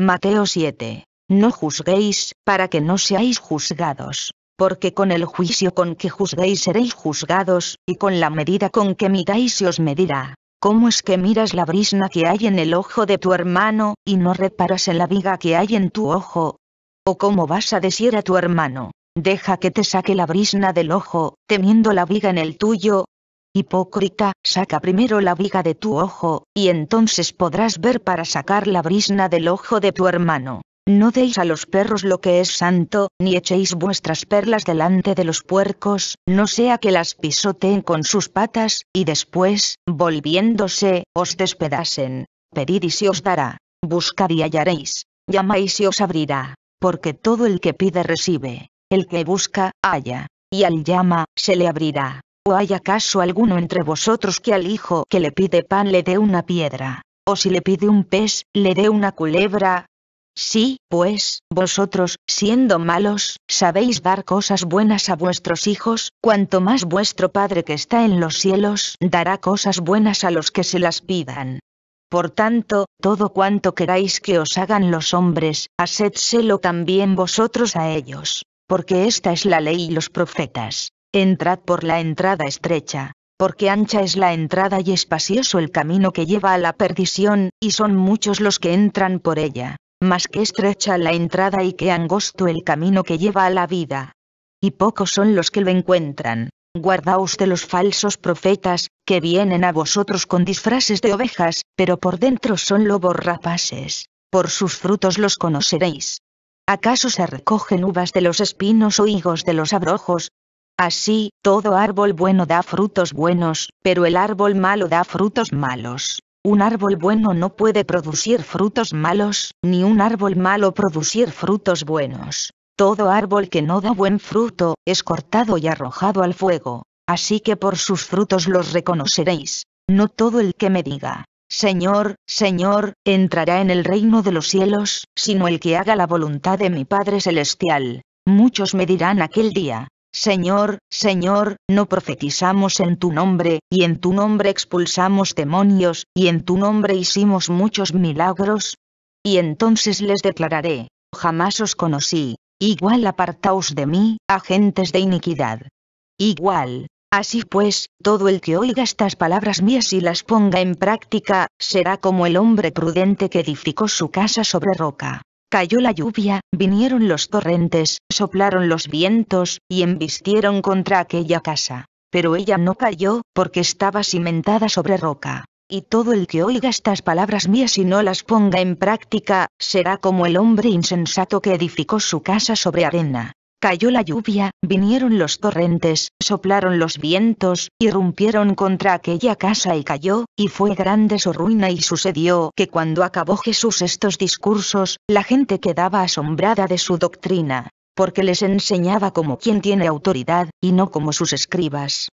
Mateo 7. No juzguéis, para que no seáis juzgados, porque con el juicio con que juzguéis seréis juzgados, y con la medida con que midáis se os medirá. ¿Cómo es que miras la brisna que hay en el ojo de tu hermano, y no reparas en la viga que hay en tu ojo? ¿O cómo vas a decir a tu hermano, deja que te saque la brisna del ojo, teniendo la viga en el tuyo, Hipócrita, saca primero la viga de tu ojo, y entonces podrás ver para sacar la brisna del ojo de tu hermano. No deis a los perros lo que es santo, ni echéis vuestras perlas delante de los puercos, no sea que las pisoteen con sus patas, y después, volviéndose, os despedasen. Pedid y se os dará. Buscad y hallaréis. Llamáis y os abrirá. Porque todo el que pide recibe. El que busca, halla. Y al llama, se le abrirá. ¿O hay acaso alguno entre vosotros que al hijo que le pide pan le dé una piedra? ¿O si le pide un pez, le dé una culebra? Sí, pues, vosotros, siendo malos, sabéis dar cosas buenas a vuestros hijos, cuanto más vuestro Padre que está en los cielos dará cosas buenas a los que se las pidan. Por tanto, todo cuanto queráis que os hagan los hombres, hacedselo también vosotros a ellos, porque esta es la ley y los profetas. Entrad por la entrada estrecha, porque ancha es la entrada y espacioso el camino que lleva a la perdición, y son muchos los que entran por ella, mas que estrecha la entrada y que angosto el camino que lleva a la vida. Y pocos son los que lo encuentran. Guardaos de los falsos profetas, que vienen a vosotros con disfraces de ovejas, pero por dentro son lobos rapaces. Por sus frutos los conoceréis. ¿Acaso se recogen uvas de los espinos o higos de los abrojos? Así, todo árbol bueno da frutos buenos, pero el árbol malo da frutos malos. Un árbol bueno no puede producir frutos malos, ni un árbol malo producir frutos buenos. Todo árbol que no da buen fruto, es cortado y arrojado al fuego. Así que por sus frutos los reconoceréis. No todo el que me diga, Señor, Señor, entrará en el reino de los cielos, sino el que haga la voluntad de mi Padre Celestial. Muchos me dirán aquel día, Señor, Señor, no profetizamos en tu nombre, y en tu nombre expulsamos demonios, y en tu nombre hicimos muchos milagros. Y entonces les declararé, jamás os conocí, igual apartaos de mí, agentes de iniquidad. Igual. Así pues, todo el que oiga estas palabras mías y las ponga en práctica, será como el hombre prudente que edificó su casa sobre roca. Cayó la lluvia, vinieron los torrentes, soplaron los vientos, y embistieron contra aquella casa. Pero ella no cayó, porque estaba cimentada sobre roca. Y todo el que oiga estas palabras mías y no las ponga en práctica, será como el hombre insensato que edificó su casa sobre arena. Cayó la lluvia, vinieron los torrentes, soplaron los vientos, irrumpieron contra aquella casa y cayó, y fue grande su ruina y sucedió que cuando acabó Jesús estos discursos, la gente quedaba asombrada de su doctrina, porque les enseñaba como quien tiene autoridad, y no como sus escribas.